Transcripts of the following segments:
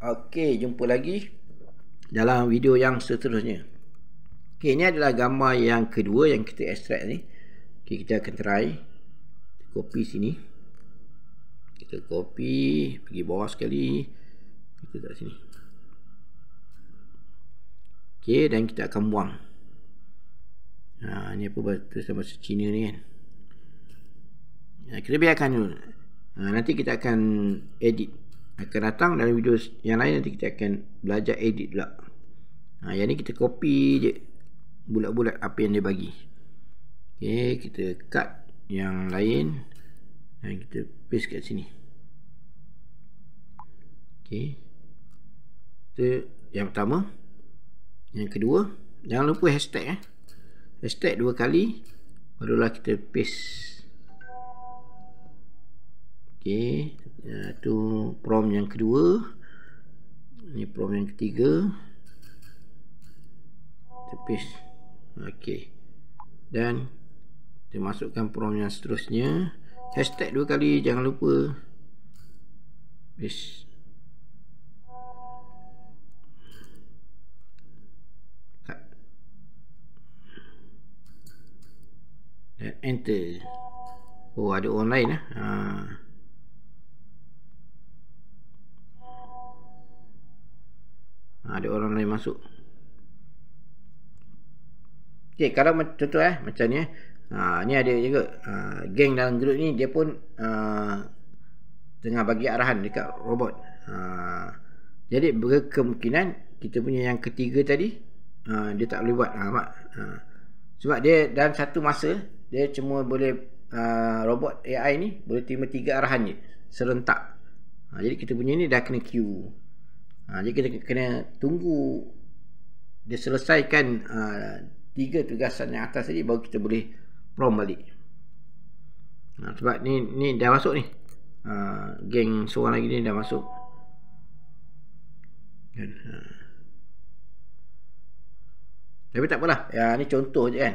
Okey, jumpa lagi dalam video yang seterusnya. Okey, ini adalah gambar yang kedua yang kita extract ni. Okey, kita akan try copy sini. Kita copy pergi bawah sekali. Kita tak sini. Okey, dan kita akan buang. Ha, ni apa bahasa Cina ni kan. Ha, kita biarkan dulu. Ha, nanti kita akan edit akan datang dalam video yang lain nanti kita akan belajar edit pula ha, yang ni kita copy je bulat-bulat apa yang dia bagi ok kita cut yang lain dan ha, kita paste kat sini ok itu yang pertama yang kedua jangan lupa hashtag eh. hashtag dua kali barulah kita paste Okey, itu ya, prom yang kedua. Ini prom yang ketiga. Tepis. Okey. Dan kita masukkan prom yang seterusnya. Hashtag dua kali jangan lupa. Bis. Dan enter. Oh ada online lah. Ah. Ha. Ah. ada orang lain masuk. Okay, kalau contoh eh macam ni eh. Ha, ni ada juga ha, geng dalam grup ni dia pun ha, tengah bagi arahan dekat robot. Ha, jadi berkemungkinan kita punya yang ketiga tadi ha, dia tak boleh buat ha, mak. Ha, sebab dia dalam satu masa dia cuma boleh ha, robot AI ni boleh terima tiga arahan je serentak. Ha, jadi kita punya ni dah kena queue ha, Jadi kita kena tunggu Dia selesaikan ha, Tiga tugasan yang atas tadi Baru kita boleh prom balik ha, Sebab ni ni dah masuk ni ha, Geng seorang lagi ni dah masuk kan? ha. Tapi tak apalah ya, Ni contoh je kan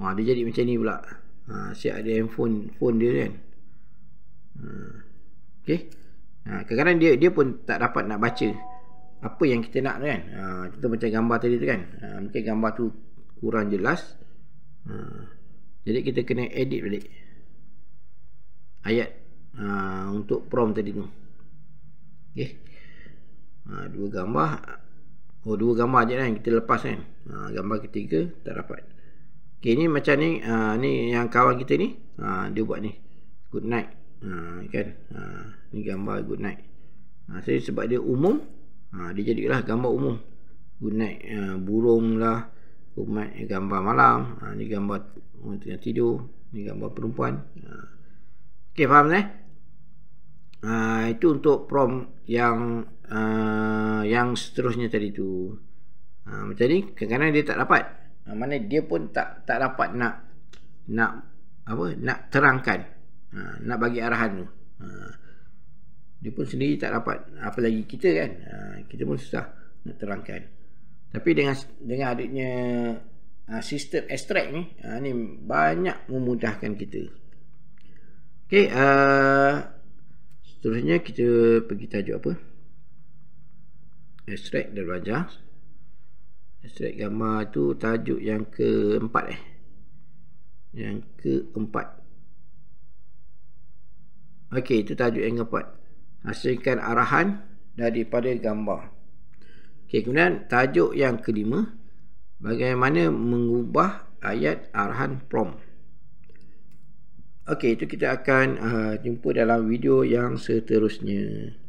ha, Dia jadi macam ni pula ha, Siap ada handphone phone dia kan ha, Okay Ha, kadang-kadang dia dia pun tak dapat nak baca apa yang kita nak tu kan. Ha, contoh macam gambar tadi tu kan. Ha, mungkin gambar tu kurang jelas. Ha, jadi kita kena edit balik. Ayat ha, untuk prompt tadi tu. Okey. Ha, dua gambar. Oh, dua gambar je kan kita lepas kan. Ha, gambar ketiga tak dapat. Okey, ni macam ni. Ha, ni yang kawan kita ni. Ha, dia buat ni. Good night ha, kan ha, ni gambar good night ha, saya sebab dia umum ha, dia jadilah gambar umum good night ha, burung lah umat eh, gambar malam ha, ni gambar orang tengah tidur ni gambar perempuan ha. ok faham tak? Eh? ha, itu untuk prom yang uh, yang seterusnya tadi tu ha, macam ni kadang-kadang dia tak dapat ha, mana dia pun tak tak dapat nak nak apa nak terangkan ha, nak bagi arahan tu ha, dia pun sendiri tak dapat apalagi kita kan ha, kita pun susah nak terangkan tapi dengan dengan adiknya ha, sistem extract ni ha, ni banyak memudahkan kita ok uh, ha, seterusnya kita pergi tajuk apa extract dan rajah extract gambar tu tajuk yang keempat eh yang keempat Okey, itu tajuk yang keempat. Hasilkan arahan daripada gambar. Okey, kemudian tajuk yang kelima. Bagaimana mengubah ayat arahan prom. Okey, itu kita akan uh, jumpa dalam video yang seterusnya.